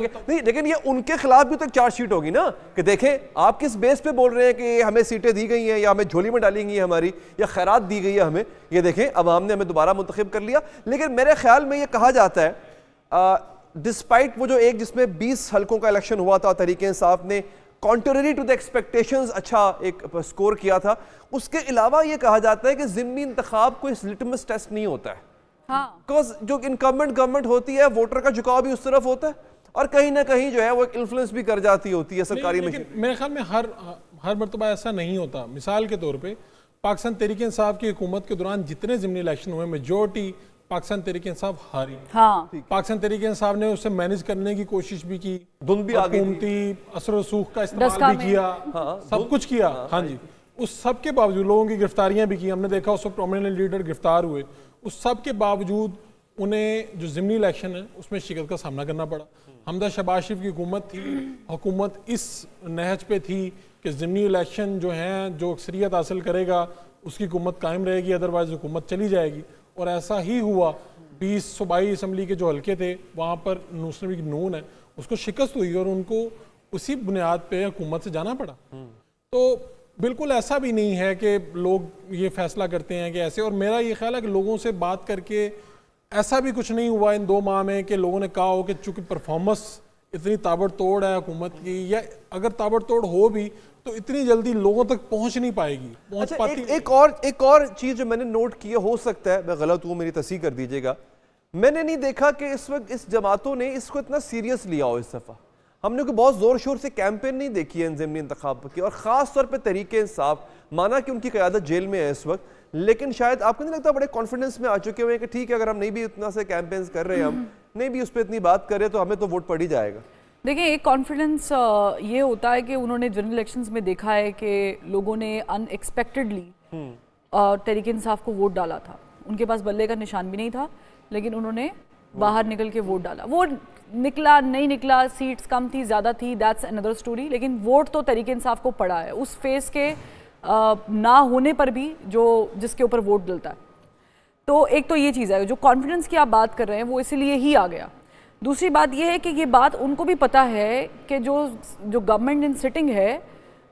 नहीं लेकिन ये उनके खिलाफ भी तो चार्जशीट होगी ना कि देखें आप किस बेस पे बोल रहे हैं कि हमें सीटें दी गई हैं या हमें झोली में डाली गई है हमारी या खैरात दी गई है हमें ये देखें अब हमने हमें दोबारा मुंतखब कर लिया लेकिन मेरे ख्याल में ये कहा जाता है डिस्पाइट वो जो एक जिसमें बीस हल्कों का इलेक्शन हुआ था तरीके साफ ने कॉन्ट्ररी टू द एक्सपेक्टेशन अच्छा एक स्कोर किया था उसके अलावा ये कहा जाता है कि जिमनी इंतखब कोई लिटमस टेस्ट नहीं होता है हाँ। जो इनकमेंट गवर्नमेंट होती है वोटर का झुकाव भी उस तरफ होता है और कहीं ना कहीं जो है वो इन्फ्लुएंस भी कर जाती होती है सरकारी लेकिन मेरे ख्याल में हर हर मरतबा ऐसा नहीं होता मिसाल के तौर पर पाकिस्तान तहरीक इंसाफ की हुकूमत के दौरान जितने ज़मनी इलेक्शन हुए मेजोरिटी पाकिस्तान तहरीक इंसाफ हारी हाँ। पाकिस्तान तहरीक इंसाफ ने उसे मैनेज करने की कोशिश भी की धुन भी हुकूमती असर वसूख का इस्तेमाल भी किया हाँ, सब कुछ किया हाँ, हाँ जी उस सब के बावजूद लोगों की गिरफ्तारियां भी की हमने देखा उस वक्त प्रोमिनेंट लीडर गिरफ्तार हुए उस सब के बावजूद उन्हें जो ज़मनी इलेक्शन है उसमें शिकत का सामना करना पड़ा हमदा शबाज शरीफ की हुकूमत थी हुकूमत इस नहज पे थी कि ज़मनी इलेक्शन जो हैं जो अक्सरियत हासिल करेगा उसकी हुकूमत कायम रहेगी अदरवाइज़ हुकूमत चली जाएगी और ऐसा ही हुआ बीस सूबाई इसम्बली के जो हल्के थे वहाँ पर नूसरी नून है उसको शिकस्त हुई और उनको उसी बुनियाद पर हुकूमत से जाना पड़ा तो बिल्कुल ऐसा भी नहीं है कि लोग ये फैसला करते हैं कि ऐसे और मेरा ये ख्याल है कि लोगों से बात करके ऐसा भी कुछ नहीं हुआ इन दो माह में कि लोगों ने कहा हो कि चूंकि परफॉर्मेंस इतनी ताबड़तोड़ है हुकूमत की या अगर ताबड़तोड़ हो भी तो इतनी जल्दी लोगों तक पहुंच नहीं पाएगी पहुंच अच्छा, पाती एक, एक और एक और चीज़ जो मैंने नोट की हो सकता है मैं गलत हूँ मेरी तस्ह कर दीजिएगा मैंने नहीं देखा कि इस वक्त इस जमातों ने इसको इतना सीरियस लिया हो इस दफ़ा हमने कोई बहुत ज़ोर शोर से कैंपेन नहीं देखी है इंतखाब की और ख़ास तौर पर तरीके इंसाफ माना कि उनकी क़्यादत जेल में है इस वक्त लेकिन शायद आपको नहीं लगता बड़े कॉन्फिडेंस में आ चुके हुए कि ठीक है अगर हम नहीं भी इतना से कैंपेन्स कर रहे हैं हम हम्म। नहीं भी उस पर इतनी बात कर रहे तो हमें तो वोट पड़ ही जाएगा देखिए एक कॉन्फिडेंस ये होता है कि उन्होंने जनरल इलेक्शंस में देखा है कि लोगों ने हम्म। अनएक्सपेक्टेडली तरीके इंसाफ को वोट डाला था उनके पास बल्ले का निशान भी नहीं था लेकिन उन्होंने बाहर निकल के वोट डाला वोट निकला नहीं निकला सीट्स कम थी ज़्यादा थी दैट्स अनदर स्टोरी लेकिन वोट तो तरीके इंसाफ को पड़ा है उस फेस के ना होने पर भी जो जिसके ऊपर वोट डलता है तो एक तो ये चीज़ है जो कॉन्फिडेंस की आप बात कर रहे हैं वो इसीलिए ही आ गया दूसरी बात यह है कि ये बात उनको भी पता है कि जो जो गवर्नमेंट इन सिटिंग है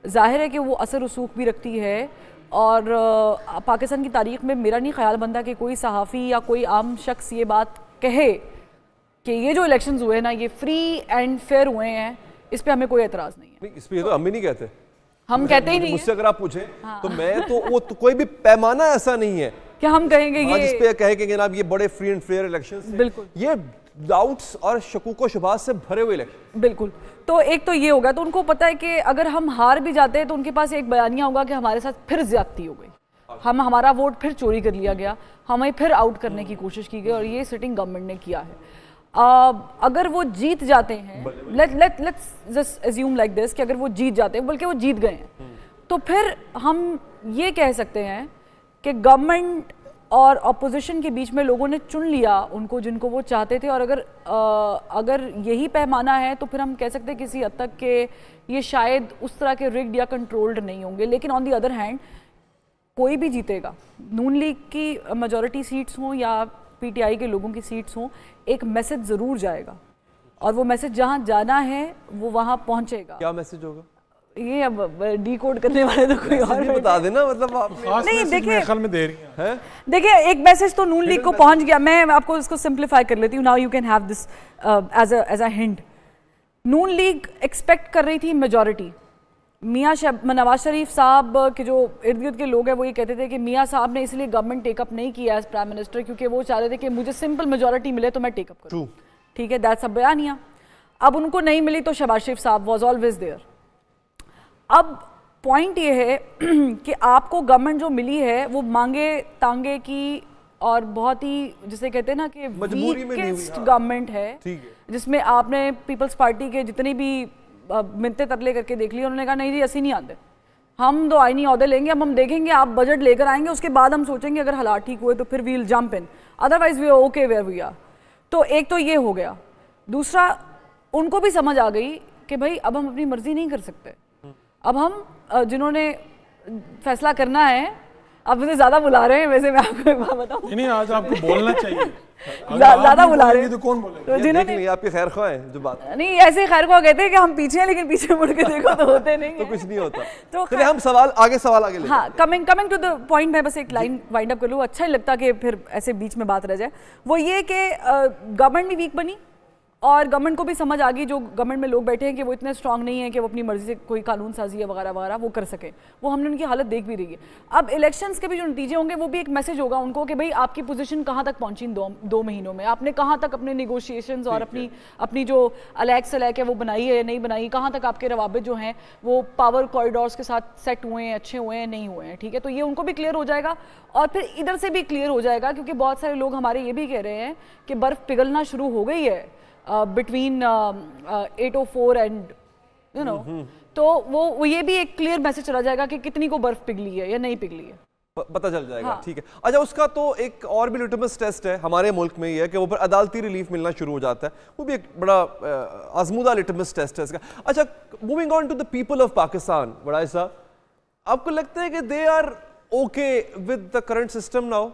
जाहिर है कि वो असर रसूख भी रखती है और पाकिस्तान की तारीख में मेरा नहीं ख्याल बनता कि कोई सहाफ़ी या कोई आम शख्स ये बात कहे कि ये जो इलेक्शंस हुए ना ये फ्री एंड फेयर हुए हैं इस पर हमें कोई एतराज़ नहीं है इस पर तो हम भी नहीं कहते हम कहते ही नहीं मुझसे अगर आप पूछें हाँ। तो मैं तो वो तो कोई भी पैमाना ऐसा नहीं है कि हम कहेंगे हाँ, ये जिस पे कहेंगे जनाब ये बड़े फ्री एंड फेयर इलेक्शन बिल्कुल ये डाउट्स और शकूको शुबात से भरे हुए इलेक्शन बिल्कुल तो एक तो ये होगा तो उनको पता है कि अगर हम हार भी जाते हैं तो उनके पास एक बयानिया होगा कि हमारे साथ फिर ज्यादती हो गई अच्छा। हम हमारा वोट फिर चोरी कर लिया गया हमें फिर आउट करने की कोशिश की गई और ये सिटिंग गवर्नमेंट ने किया है Uh, अगर वो जीत जाते हैं let let let's just assume like this कि अगर वो जीत जाते हैं बल्कि वो जीत गए हैं हम्म। तो फिर हम ये कह सकते हैं कि गवर्नमेंट और अपोजिशन के बीच में लोगों ने चुन लिया उनको जिनको वो चाहते थे और अगर आ, uh, अगर यही पैमाना है तो फिर हम कह सकते हैं किसी हद तक के ये शायद उस तरह के रिग्ड या कंट्रोल्ड नहीं होंगे लेकिन ऑन दी अदर हैंड कोई भी जीतेगा नून लीग की मजॉरिटी सीट्स हों या पीटीआई के लोगों की सीट्स हों एक मैसेज ज़रूर जाएगा और वो मैसेज जहाँ जाना है वो वहाँ पहुँचेगा क्या मैसेज होगा ये अब डीकोड करने वाले तो कोई और नहीं बता देना मतलब नहीं देखिए देखिए एक मैसेज तो नून लीग को पहुंच गया मैं आपको इसको सिंप्लीफाई कर लेती हूँ now you can have this as as a hint Noon league expect कर रही थी मेजॉरिटी मियाँ नवाज शरीफ साहब के जो इर्द गिर्द के लोग हैं वो ये कहते थे कि मियाँ साहब ने इसलिए गवर्नमेंट टेकअप नहीं किया एज प्राइम मिनिस्टर क्योंकि वो चाह रहे थे कि मुझे सिंपल मेजोरिटी मिले तो मैं टेकअप करूँ ठीक है दैट्स अब बयानिया अब उनको नहीं मिली तो शबाज शरीफ साहब वॉज ऑलवेज देयर अब पॉइंट ये है कि आपको गवर्नमेंट जो मिली है वो मांगे तांगे की और बहुत ही जिसे कहते हैं ना कि गवर्नमेंट हाँ। है, है। जिसमें आपने पीपल्स पार्टी के जितने भी मिनते तरले करके देख लिया उन्होंने कहा नहीं जी ऐसी नहीं आते हम दो तो आईनी अहदे लेंगे अब हम देखेंगे आप बजट लेकर आएंगे उसके बाद हम सोचेंगे अगर हालात ठीक हुए तो फिर we'll jump in otherwise we okay way we are तो एक तो ये हो गया दूसरा उनको भी समझ आ गई कि भाई अब हम अपनी मर्ज़ी नहीं कर सकते अब हम जिन्होंने फैसला करना है आप मुझे ज्यादा बुला रहे हैं वैसे मैं आपको एक बात बताऊं नहीं आज आपको बोलना चाहिए ज्यादा बुला रहे हैं तो कौन बोलेगा तो जिन्होंने नहीं आपके खैर खा है जो बात नहीं ऐसे खैर खा कहते हैं कि हम पीछे हैं लेकिन पीछे मुड़ के देखो तो होते नहीं तो कुछ नहीं होता तो चलिए हम सवाल आगे सवाल आगे हाँ coming coming to the point मैं बस एक लाइन वाइंड अप कर लूँ अच्छा ही लगता कि फिर ऐसे बीच में बात रह जाए वो ये कि गवर्नमेंट भी वीक बनी और गवर्नमेंट को भी समझ आ गई जो गवर्नमेंट में लोग बैठे हैं कि वो इतने स्ट्रांग नहीं है कि वो अपनी मर्जी से कोई कानून साजी है वगैरह वगैरह वो कर सके वो हमने उनकी हालत देख भी रही है अब इलेक्शंस के भी जो नतीजे होंगे वो भी एक मैसेज होगा उनको कि भाई आपकी पोजीशन कहाँ तक पहुँची दो दो महीनों में आपने कहाँ तक अपने निगोशिएशन और अपनी अपनी जो अलैक सलैक है वो बनाई है नहीं बनाई कहाँ तक आपके रवाबित जो हैं वो पावर कॉरिडोर्स के साथ सेट हुए हैं अच्छे हुए हैं नहीं हुए हैं ठीक है तो ये उनको भी क्लियर हो जाएगा और फिर इधर से भी क्लियर हो जाएगा क्योंकि बहुत सारे लोग हमारे ये भी कह रहे हैं कि बर्फ़ पिघलना शुरू हो गई है uh, between um, uh, 804 and you know तो वो, वो ये भी एक क्लियर मैसेज चला जाएगा कि कितनी को बर्फ पिघली है या नहीं पिघली है पता चल जाएगा हाँ। ठीक हाँ। है अच्छा उसका तो एक और भी लिटमस टेस्ट है हमारे मुल्क में ही है कि वो पर अदालती रिलीफ मिलना शुरू हो जाता है वो भी एक बड़ा आजमूदा लिटमस टेस्ट है इसका अच्छा moving on to the people of Pakistan बड़ा ऐसा आपको लगता है कि they are okay with the current system now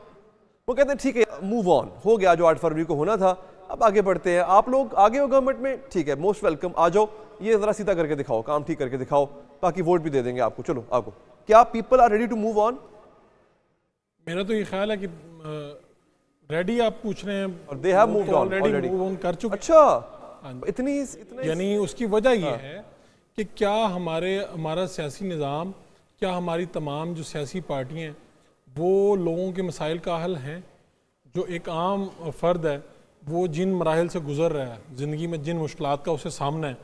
वो कहते हैं ठीक है मूव ऑन हो गया जो आठ फरवरी को होना था अब आगे बढ़ते हैं आप लोग आगे हो गवर्नमेंट में ठीक है मोस्ट वेलकम आ जाओ ये ज़रा सीधा करके दिखाओ काम ठीक करके दिखाओ बाकी वोट भी दे देंगे आपको चलो आपको क्या people are ready to move on मेरा तो ये ख्याल है कि रेडी आप पूछ रहे हैं और they have moved on already move on कर चुके अच्छा हाँ इतनी इतने यानी उसकी वजह ये हाँ। है कि क्या हमारे हमारा सियासी निज़ाम क्या हमारी तमाम जो सियासी पार्टियाँ हैं वो लोगों के मसाइल का हल हैं जो एक आम फ़र्द है वो जिन मराहल से गुजर रहा है ज़िंदगी में जिन मुश्किल का उसे सामना है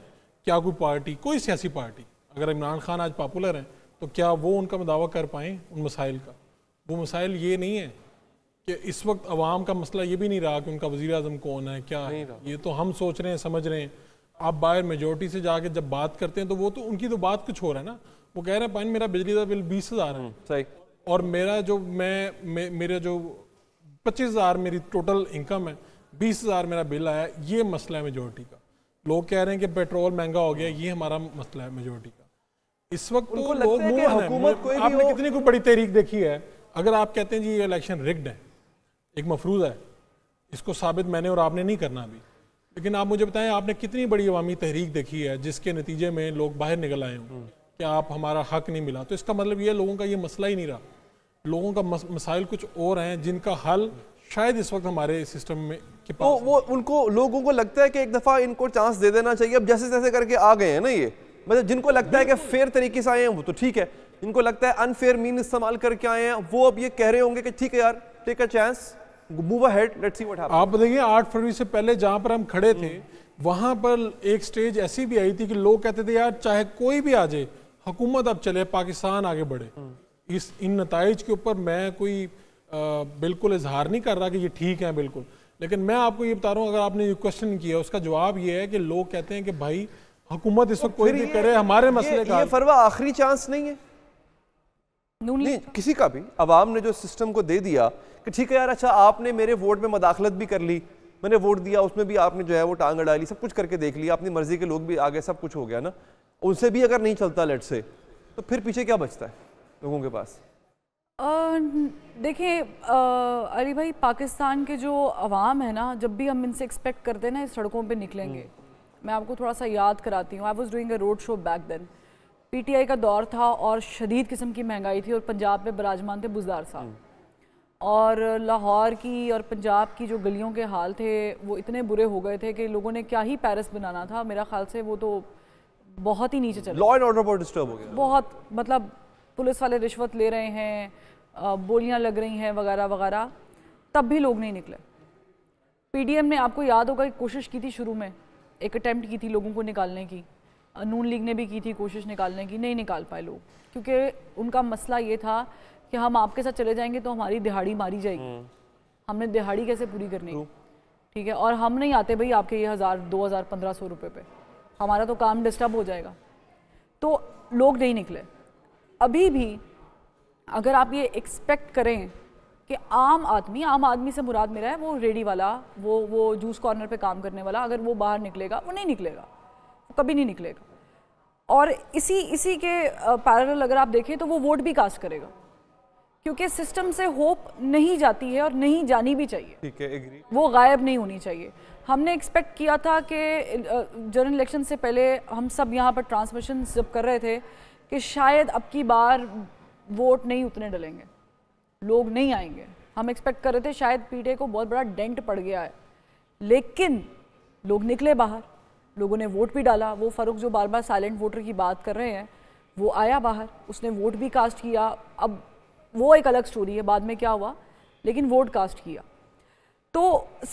क्या कोई पार्टी कोई सियासी पार्टी अगर इमरान खान आज पॉपुलर हैं तो क्या वो उनका दावा कर पाएँ उन मसाइल का वो मसाइल ये नहीं है कि इस वक्त आवाम का मसला ये भी नहीं रहा कि उनका वज़ी अजम कौन है क्या है ये तो हम सोच रहे हैं समझ रहे हैं आप बाहर मेजोरिटी से जाके जब बात करते हैं तो वो तो उनकी तो बात कुछ हो रहा है ना वो कह रहे हैं पानी मेरा बिजली का बिल बीस हज़ार है हम्म, सही और मेरा जो मैं मे, मेरा जो पच्चीस हज़ार मेरी टोटल इनकम है बीस हज़ार मेरा बिल आया ये मसला है मेजोरिटी का लोग कह रहे हैं कि पेट्रोल महंगा हो गया ये हमारा मसला है मेजोरिटी का इस वक्त तो लोग आपने कितनी कोई बड़ी तहरीक देखी है अगर आप कहते हैं जी ये इलेक्शन रिग्ड है एक मफरूज है इसको साबित मैंने और आपने नहीं करना अभी लेकिन आप मुझे बताएं आपने कितनी बड़ी अवामी तहरीक देखी है जिसके नतीजे में लोग बाहर निकल आए हों हम्म। कि आप हमारा हक नहीं मिला तो इसका मतलब ये लोगों का ये मसला ही नहीं रहा लोगों का मसाइल कुछ और हैं जिनका हल शायद इस वक्त हमारे सिस्टम में के तो पास वो, वो उनको लोगों को लगता है कि एक दफ़ा इनको चांस दे देना चाहिए अब जैसे जैसे करके आ गए हैं ना ये मतलब जिनको लगता है कि फेयर तरीके से आए हैं वो तो ठीक है जिनको लगता है अनफेयर मीन इस्तेमाल करके आए हैं वो अब ये कह रहे होंगे कि ठीक है यार take a chance move ahead let's see what happens आप देखिए आठ फरवरी से पहले जहाँ पर हम खड़े थे वहाँ पर एक स्टेज ऐसी भी आई थी कि लोग कहते थे यार चाहे कोई भी आ जाए हुकूमत अब चले पाकिस्तान आगे बढ़े इस इन नतज के ऊपर मैं कोई बिल्कुल इजहार नहीं कर रहा कि ये ठीक है बिल्कुल लेकिन मैं आपको ये बता रहा हूँ अगर आपने ये क्वेश्चन किया उसका जवाब ये है कि लोग कहते हैं कि भाई हुकूमत इस तो वक्त कोई भी करे हमारे मसले का फरवा आखिरी चांस नहीं है नहीं किसी का भी अवाम ने जो सिस्टम को दे दिया कि ठीक है यार अच्छा आपने मेरे वोट में मदाखलत भी कर ली मैंने वोट दिया उसमें भी आपने जो है वो टांग डाली सब कुछ करके देख लिया अपनी मर्जी के लोग भी आगे सब कुछ हो गया ना उनसे भी अगर नहीं चलता लेट से तो फिर पीछे क्या बचता है लोगों के पास देखिए अली भाई पाकिस्तान के जो आवाम है ना जब भी हम इनसे एक्सपेक्ट करते हैं ना सड़कों पे निकलेंगे हम्म। मैं आपको थोड़ा सा याद कराती हूँ I was doing a road show back then PTI का दौर था और शदीद किस्म की महंगाई थी और पंजाब में बराजमान थे बुजदार साहब हम्म। और लाहौर की और पंजाब की जो गलियों के हाल थे वो इतने बुरे हो गए थे कि लोगों ने क्या ही पैरिस बनाना था मेरा ख्याल से वो तो बहुत ही नीचे चला लॉ एंड ऑर्डर पर डिस्टर्ब हो गया बहुत मतलब पुलिस वाले रिश्वत ले रहे हैं बोलियां लग रही हैं वगैरह वगैरह तब भी लोग नहीं निकले पीडीएम ने आपको याद होगा एक कोशिश की थी शुरू में एक अटैम्प्ट की थी लोगों को निकालने की नून लीग ने भी की थी कोशिश निकालने की नहीं निकाल पाए लोग क्योंकि उनका मसला ये था कि हम आपके साथ चले जाएंगे तो हमारी दिहाड़ी मारी जाएगी हम्म। हमने दिहाड़ी कैसे पूरी करनी ठीक है और हम नहीं आते भाई आपके ये हज़ार दो हज़ार पंद्रह सौ रुपये पे हमारा तो काम डिस्टर्ब हो जाएगा तो लोग नहीं निकले अभी भी अगर आप ये एक्सपेक्ट करें कि आम आदमी आम आदमी से मुराद मेरा है वो रेडी वाला वो वो जूस कॉर्नर पे काम करने वाला अगर वो बाहर निकलेगा वो नहीं निकलेगा वो कभी नहीं निकलेगा और इसी इसी के पैरल अगर आप देखें तो वो वोट भी कास्ट करेगा क्योंकि सिस्टम से होप नहीं जाती है और नहीं जानी भी चाहिए ठीक है एग्री वो गायब नहीं होनी चाहिए हमने एक्सपेक्ट किया था कि जनरल इलेक्शन से पहले हम सब यहाँ पर ट्रांसमिशन जब कर रहे थे कि शायद अब की बार वोट नहीं उतने डलेंगे लोग नहीं आएंगे हम एक्सपेक्ट कर रहे थे शायद पीटे को बहुत बड़ा डेंट पड़ गया है लेकिन लोग निकले बाहर लोगों ने वोट भी डाला वो फ़ारूक जो बार बार साइलेंट वोटर की बात कर रहे हैं वो आया बाहर उसने वोट भी कास्ट किया अब वो एक अलग स्टोरी है बाद में क्या हुआ लेकिन वोट कास्ट किया तो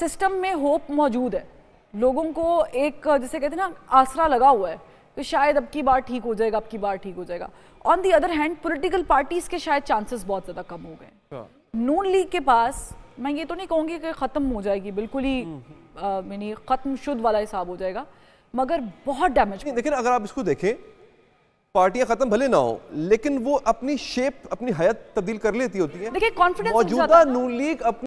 सिस्टम में होप मौजूद है लोगों को एक जैसे कहते हैं ना आसरा लगा हुआ है कि शायद अब की बार ठीक हो जाएगा अब की बार ठीक हो जाएगा on the other hand political parties के शायद चांसेस बहुत ज़्यादा कम हो गए नून हाँ। लीग के पास मैं ये तो नहीं कहूँगी कि ख़त्म हो जाएगी बिल्कुल ही मैंने हम्म, हम्म। ख़त्म शुद्ध वाला हिसाब हो जाएगा मगर बहुत डैमेज लेकिन अगर आप इसको देखें पार्टियां खत्म भले ना हो लेकिन वो अपनी शेप अपनी हयात तब्दील कर लेती होती है देखिए कॉन्फिडेंस मौजूदा नून लीग अपनी